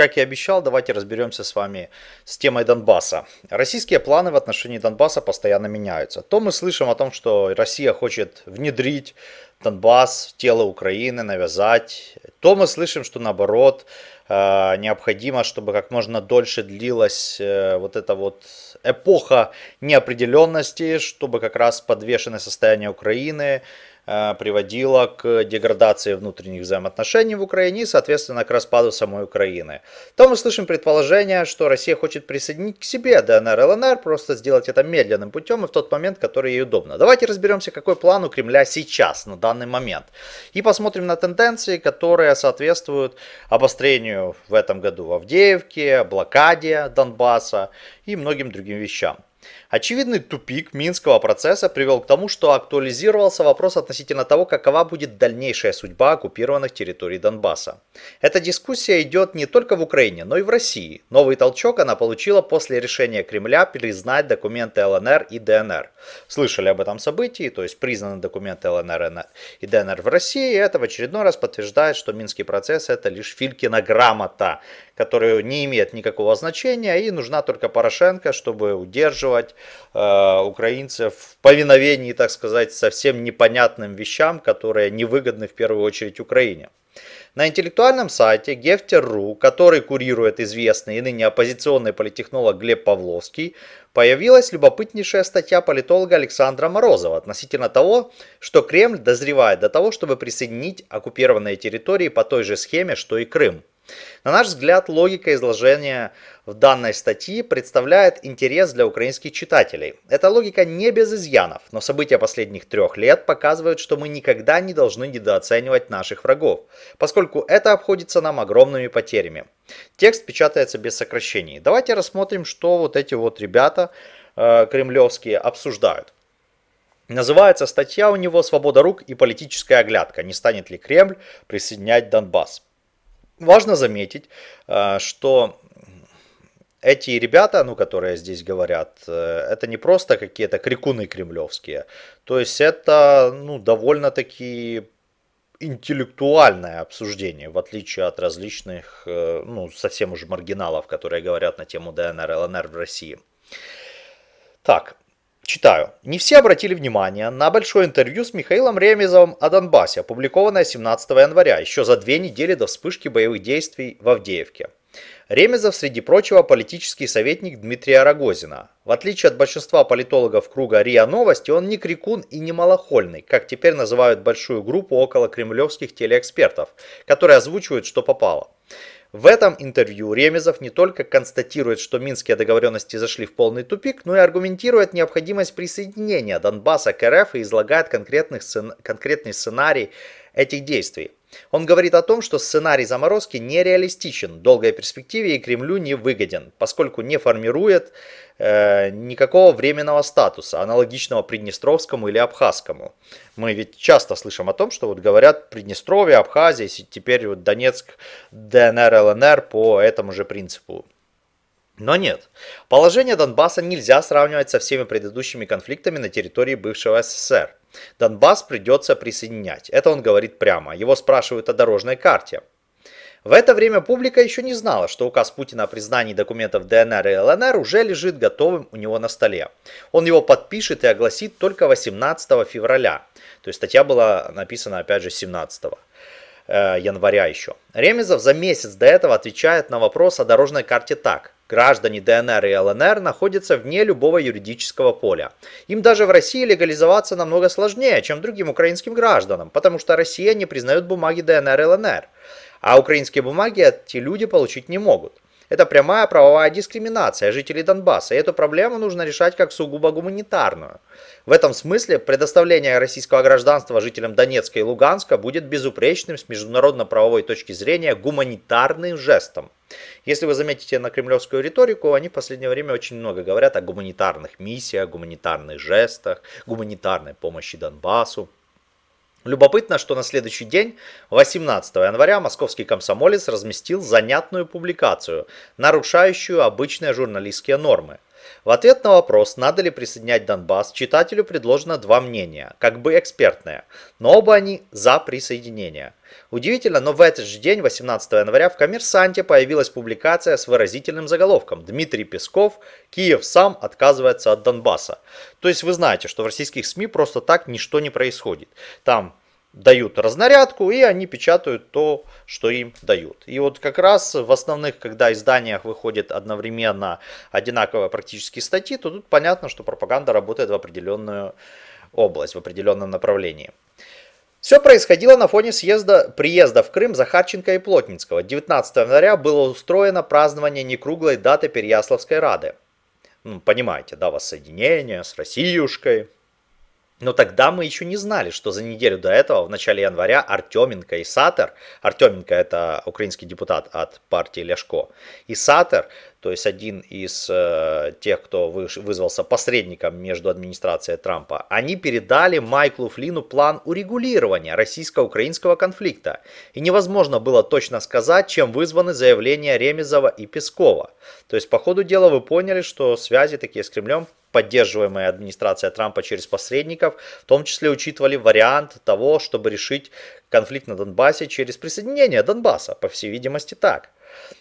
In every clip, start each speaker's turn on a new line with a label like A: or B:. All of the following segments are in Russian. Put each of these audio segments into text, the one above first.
A: как и обещал, давайте разберемся с вами с темой Донбасса. Российские планы в отношении Донбасса постоянно меняются. То мы слышим о том, что Россия хочет внедрить Донбасс в тело Украины, навязать. То мы слышим, что наоборот э, необходимо, чтобы как можно дольше длилась э, вот эта вот эпоха неопределенности, чтобы как раз подвешенное состояние Украины Э, приводило к деградации внутренних взаимоотношений в Украине и, соответственно, к распаду самой Украины. То мы слышим предположение, что Россия хочет присоединить к себе ДНР и ЛНР, просто сделать это медленным путем и в тот момент, который ей удобно. Давайте разберемся, какой план у Кремля сейчас, на данный момент. И посмотрим на тенденции, которые соответствуют обострению в этом году в Авдеевке, блокаде Донбасса и многим другим вещам. Очевидный тупик Минского процесса привел к тому, что актуализировался вопрос относительно того, какова будет дальнейшая судьба оккупированных территорий Донбасса. Эта дискуссия идет не только в Украине, но и в России. Новый толчок она получила после решения Кремля признать документы ЛНР и ДНР. Слышали об этом событии, то есть признаны документы ЛНР и ДНР в России, и это в очередной раз подтверждает, что Минский процесс это лишь Филькина грамота, которая не имеет никакого значения и нужна только Порошенко, чтобы удерживать э, украинцев в повиновении, так сказать, совсем непонятным вещам, которые невыгодны в первую очередь Украине. На интеллектуальном сайте Gefter.ru, который курирует известный и ныне оппозиционный политехнолог Глеб Павловский, появилась любопытнейшая статья политолога Александра Морозова относительно того, что Кремль дозревает до того, чтобы присоединить оккупированные территории по той же схеме, что и Крым – на наш взгляд, логика изложения в данной статье представляет интерес для украинских читателей. Эта логика не без изъянов, но события последних трех лет показывают, что мы никогда не должны недооценивать наших врагов, поскольку это обходится нам огромными потерями. Текст печатается без сокращений. Давайте рассмотрим, что вот эти вот ребята э, кремлевские обсуждают. Называется статья у него «Свобода рук и политическая оглядка. Не станет ли Кремль присоединять Донбасс?» Важно заметить, э, что эти ребята, ну, которые здесь говорят, э, это не просто какие-то крикуны кремлевские. То есть это, ну, довольно-таки интеллектуальное обсуждение, в отличие от различных, э, ну, совсем уже маргиналов, которые говорят на тему ДНР, ЛНР в России. Так, Читаю. Не все обратили внимание на большое интервью с Михаилом Ремезовым о Донбассе, опубликованное 17 января, еще за две недели до вспышки боевых действий в Авдеевке. Ремезов, среди прочего, политический советник Дмитрия Рогозина. В отличие от большинства политологов круга РИА Новости, он не крикун и не малохольный, как теперь называют большую группу около кремлевских телеэкспертов, которые озвучивают, что попало. В этом интервью Ремезов не только констатирует, что минские договоренности зашли в полный тупик, но и аргументирует необходимость присоединения Донбасса к РФ и излагает конкретный сценарий этих действий. Он говорит о том, что сценарий заморозки нереалистичен в долгой перспективе и Кремлю не выгоден, поскольку не формирует э, никакого временного статуса, аналогичного Приднестровскому или Абхазскому. Мы ведь часто слышим о том, что вот говорят Приднестровье, Абхазия, теперь вот Донецк, ДНР, ЛНР по этому же принципу. Но нет, положение Донбасса нельзя сравнивать со всеми предыдущими конфликтами на территории бывшего СССР. Донбасс придется присоединять. Это он говорит прямо. Его спрашивают о дорожной карте. В это время публика еще не знала, что указ Путина о признании документов ДНР и ЛНР уже лежит готовым у него на столе. Он его подпишет и огласит только 18 февраля. То есть статья была написана опять же 17. Э, января еще. Ремезов за месяц до этого отвечает на вопрос о дорожной карте так. Граждане ДНР и ЛНР находятся вне любого юридического поля. Им даже в России легализоваться намного сложнее, чем другим украинским гражданам, потому что Россия не признает бумаги ДНР и ЛНР. А украинские бумаги эти люди получить не могут. Это прямая правовая дискриминация жителей Донбасса, и эту проблему нужно решать как сугубо гуманитарную. В этом смысле предоставление российского гражданства жителям Донецка и Луганска будет безупречным с международно-правовой точки зрения гуманитарным жестом. Если вы заметите на кремлевскую риторику, они в последнее время очень много говорят о гуманитарных миссиях, гуманитарных жестах, гуманитарной помощи Донбассу. Любопытно, что на следующий день, 18 января, московский комсомолец разместил занятную публикацию, нарушающую обычные журналистские нормы – в ответ на вопрос, надо ли присоединять Донбасс, читателю предложено два мнения, как бы экспертное, но оба они за присоединение. Удивительно, но в этот же день, 18 января, в «Коммерсанте» появилась публикация с выразительным заголовком «Дмитрий Песков, Киев сам отказывается от Донбасса». То есть вы знаете, что в российских СМИ просто так ничто не происходит. Там дают разнарядку, и они печатают то, что им дают. И вот как раз в основных, когда изданиях выходят одновременно одинаковые практически статьи, то тут понятно, что пропаганда работает в определенную область, в определенном направлении. Все происходило на фоне съезда, приезда в Крым Захарченко и Плотницкого. 19 января было устроено празднование некруглой даты Переяславской Рады. Ну, понимаете, да, воссоединение с Россиюшкой, но тогда мы еще не знали, что за неделю до этого, в начале января, Артеменко и Сатер, Артеменко это украинский депутат от партии Ляшко, и Сатер то есть один из э, тех, кто выш, вызвался посредником между администрацией Трампа, они передали Майклу Флину план урегулирования российско-украинского конфликта. И невозможно было точно сказать, чем вызваны заявления Ремезова и Пескова. То есть по ходу дела вы поняли, что связи такие с Кремлем поддерживаемая администрация Трампа через посредников, в том числе учитывали вариант того, чтобы решить конфликт на Донбассе через присоединение Донбасса, по всей видимости так.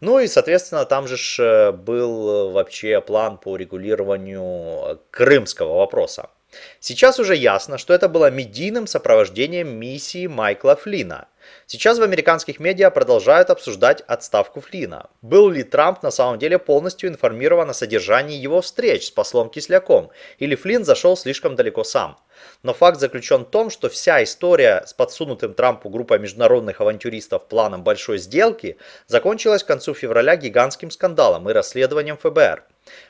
A: Ну и, соответственно, там же э, был э, вообще план по регулированию э, крымского вопроса. Сейчас уже ясно, что это было медийным сопровождением миссии Майкла Флина. Сейчас в американских медиа продолжают обсуждать отставку Флина. Был ли Трамп на самом деле полностью информирован о содержании его встреч с послом Кисляком, или Флин зашел слишком далеко сам? Но факт заключен в том, что вся история с подсунутым Трампу группой международных авантюристов планом большой сделки закончилась к концу февраля гигантским скандалом и расследованием ФБР.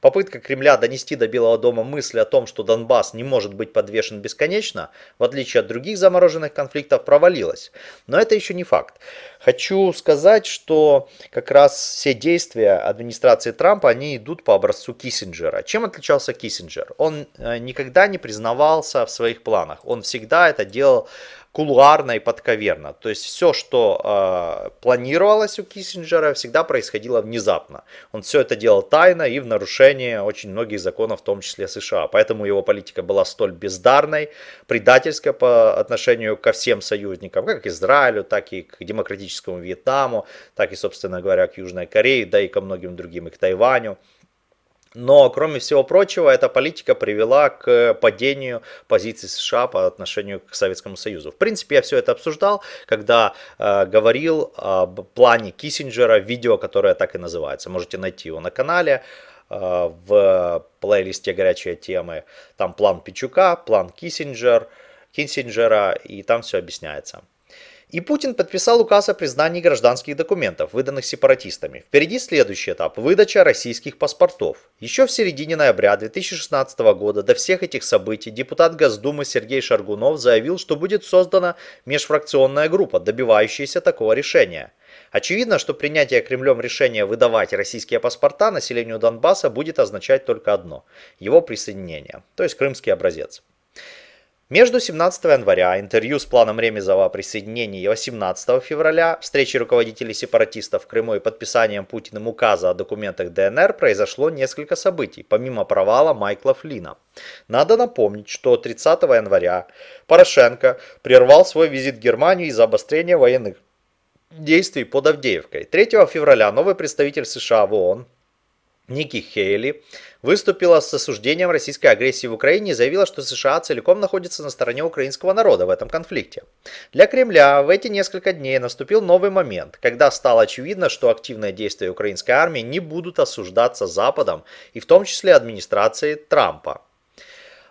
A: Попытка Кремля донести до Белого дома мысль о том, что Донбасс не может быть подвешен бесконечно, в отличие от других замороженных конфликтов, провалилась. Но это еще не факт. Хочу сказать, что как раз все действия администрации Трампа, они идут по образцу Киссинджера. Чем отличался Киссинджер? Он э, никогда не признавался в своих планах. Он всегда это делал кулуарно и подковерно. То есть все, что э, планировалось у Киссинджера, всегда происходило внезапно. Он все это делал тайно и в нарушении очень многих законов, в том числе США. Поэтому его политика была столь бездарной, предательской по отношению ко всем союзникам, как к Израилю, так и к демократическому Вьетнаму, так и, собственно говоря, к Южной Корее, да и ко многим другим, и к Тайваню. Но, кроме всего прочего, эта политика привела к падению позиций США по отношению к Советскому Союзу. В принципе, я все это обсуждал, когда э, говорил об плане Киссинджера, видео, которое так и называется. Можете найти его на канале э, в плейлисте «Горячие темы». Там план Пичука, план Киссинджер, Киссинджера, и там все объясняется. И Путин подписал указ о признании гражданских документов, выданных сепаратистами. Впереди следующий этап – выдача российских паспортов. Еще в середине ноября 2016 года до всех этих событий депутат Госдумы Сергей Шаргунов заявил, что будет создана межфракционная группа, добивающаяся такого решения. Очевидно, что принятие Кремлем решения выдавать российские паспорта населению Донбасса будет означать только одно – его присоединение, то есть крымский образец. Между 17 января, интервью с планом Ремезова о присоединении и 18 февраля, встречи руководителей сепаратистов в Крыму и подписанием Путиным указа о документах ДНР произошло несколько событий, помимо провала Майкла Флина. Надо напомнить, что 30 января Порошенко прервал свой визит в Германию из-за обострения военных действий под Авдеевкой. 3 февраля новый представитель США в ООН Ники Хейли выступила с осуждением российской агрессии в Украине и заявила, что США целиком находится на стороне украинского народа в этом конфликте. Для Кремля в эти несколько дней наступил новый момент, когда стало очевидно, что активные действия украинской армии не будут осуждаться Западом и в том числе администрацией Трампа.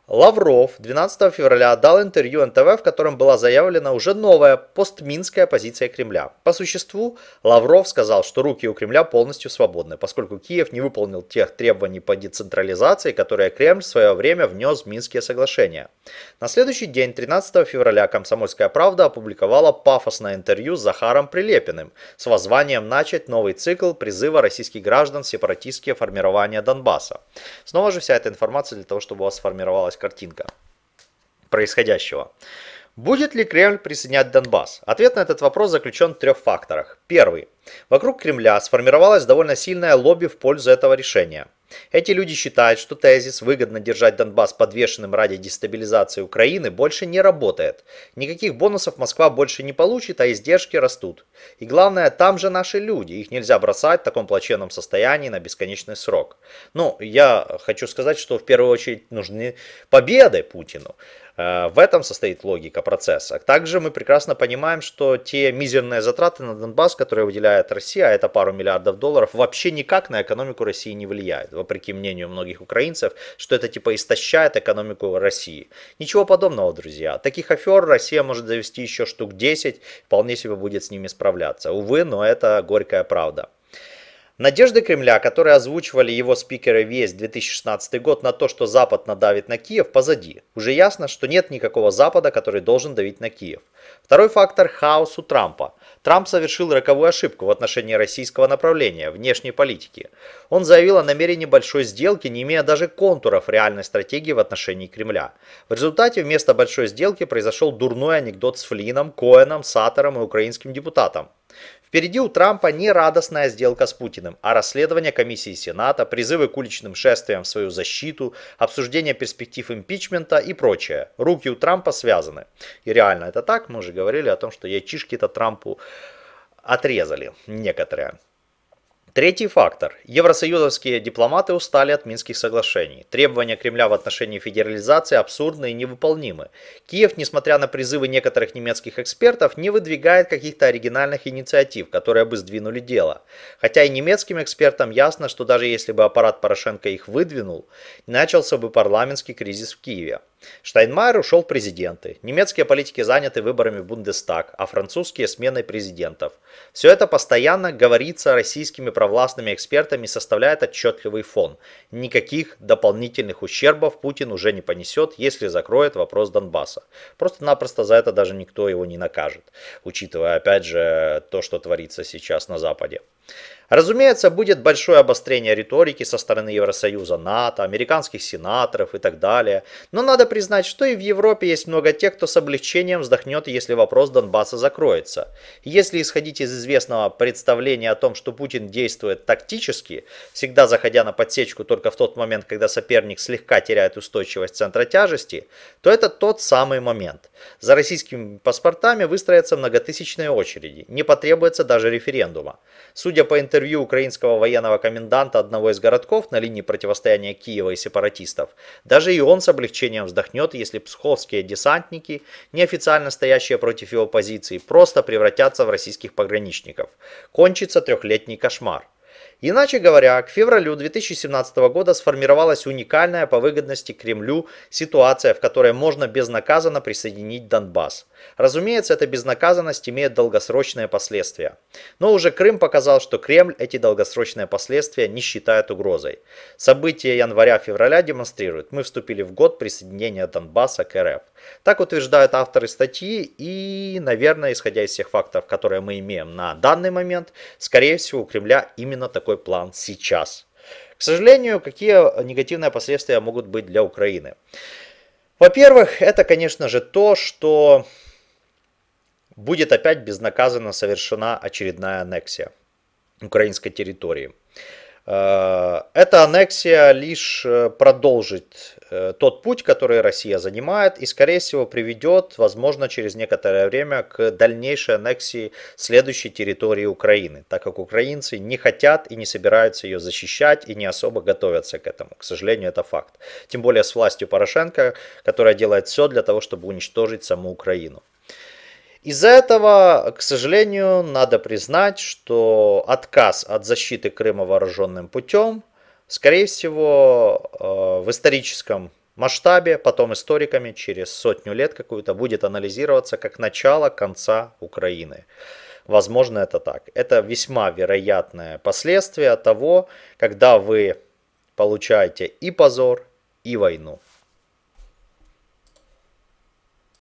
A: Лавров 12 февраля дал интервью НТВ, в котором была заявлена уже новая постминская позиция Кремля. По существу, Лавров сказал, что руки у Кремля полностью свободны, поскольку Киев не выполнил тех требований по децентрализации, которые Кремль в свое время внес в Минские соглашения. На следующий день, 13 февраля, «Комсомольская правда» опубликовала пафосное интервью с Захаром Прилепиным с воззванием начать новый цикл призыва российских граждан в сепаратистские формирования Донбасса. Снова же вся эта информация для того, чтобы у вас сформировалась картинка происходящего. Будет ли Кремль присоединять Донбасс? Ответ на этот вопрос заключен в трех факторах. Первый. Вокруг Кремля сформировалось довольно сильное лобби в пользу этого решения. Эти люди считают, что тезис «выгодно держать Донбасс подвешенным ради дестабилизации Украины» больше не работает. Никаких бонусов Москва больше не получит, а издержки растут. И главное, там же наши люди, их нельзя бросать в таком плачевном состоянии на бесконечный срок. Ну, я хочу сказать, что в первую очередь нужны победы Путину. Э, в этом состоит логика процесса. Также мы прекрасно понимаем, что те мизерные затраты на Донбасс, которые выделяет Россия, а это пару миллиардов долларов, вообще никак на экономику России не влияет, вопреки мнению многих украинцев, что это типа истощает экономику России. Ничего подобного, друзья. Таких афер Россия может завести еще штук 10, вполне себе будет с ними справляться. Увы, но это горькая правда. Надежды Кремля, которые озвучивали его спикеры весь 2016 год на то, что Запад надавит на Киев, позади. Уже ясно, что нет никакого Запада, который должен давить на Киев. Второй фактор – хаос у Трампа. Трамп совершил роковую ошибку в отношении российского направления – внешней политики. Он заявил о намерении большой сделки, не имея даже контуров реальной стратегии в отношении Кремля. В результате вместо большой сделки произошел дурной анекдот с Флином, Коэном, Саттером и украинским депутатом. Впереди у Трампа не радостная сделка с Путиным, а расследование комиссии Сената, призывы к уличным шествиям в свою защиту, обсуждение перспектив импичмента и прочее. Руки у Трампа связаны. И реально это так, мы уже говорили о том, что ячишки-то Трампу отрезали некоторые. Третий фактор. Евросоюзовские дипломаты устали от Минских соглашений. Требования Кремля в отношении федерализации абсурдны и невыполнимы. Киев, несмотря на призывы некоторых немецких экспертов, не выдвигает каких-то оригинальных инициатив, которые бы сдвинули дело. Хотя и немецким экспертам ясно, что даже если бы аппарат Порошенко их выдвинул, начался бы парламентский кризис в Киеве. Штайнмайер ушел в президенты, немецкие политики заняты выборами в Бундестаг, а французские сменой президентов. Все это постоянно говорится российскими правоохранителями властными экспертами составляет отчетливый фон. Никаких дополнительных ущербов Путин уже не понесет, если закроет вопрос Донбасса. Просто-напросто за это даже никто его не накажет, учитывая опять же то, что творится сейчас на Западе. Разумеется, будет большое обострение риторики со стороны Евросоюза, НАТО, американских сенаторов и так далее. Но надо признать, что и в Европе есть много тех, кто с облегчением вздохнет, если вопрос Донбасса закроется. Если исходить из известного представления о том, что Путин действует тактически, всегда заходя на подсечку только в тот момент, когда соперник слегка теряет устойчивость центра тяжести, то это тот самый момент. За российскими паспортами выстроятся многотысячные очереди, не потребуется даже референдума. Судя по интервью, интервью украинского военного коменданта одного из городков на линии противостояния Киева и сепаратистов, даже и он с облегчением вздохнет, если псковские десантники, неофициально стоящие против его позиции, просто превратятся в российских пограничников. Кончится трехлетний кошмар. Иначе говоря, к февралю 2017 года сформировалась уникальная по выгодности Кремлю ситуация, в которой можно безнаказанно присоединить Донбасс. Разумеется, эта безнаказанность имеет долгосрочные последствия. Но уже Крым показал, что Кремль эти долгосрочные последствия не считает угрозой. События января-февраля демонстрируют, мы вступили в год присоединения Донбасса к РФ. Так утверждают авторы статьи и, наверное, исходя из всех фактов, которые мы имеем на данный момент, скорее всего у Кремля именно такой такой план сейчас. К сожалению, какие негативные последствия могут быть для Украины? Во-первых, это, конечно же, то, что будет опять безнаказанно совершена очередная аннексия украинской территории. Э, эта аннексия лишь э, продолжит э, тот путь, который Россия занимает, и, скорее всего, приведет, возможно, через некоторое время к дальнейшей аннексии следующей территории Украины, так как украинцы не хотят и не собираются ее защищать и не особо готовятся к этому. К сожалению, это факт. Тем более с властью Порошенко, которая делает все для того, чтобы уничтожить саму Украину. Из-за этого, к сожалению, надо признать, что отказ от защиты Крыма вооруженным путем, скорее всего, э, в историческом масштабе, потом историками через сотню лет какую-то будет анализироваться как начало конца Украины. Возможно, это так. Это весьма вероятное последствие того, когда вы получаете и позор, и войну.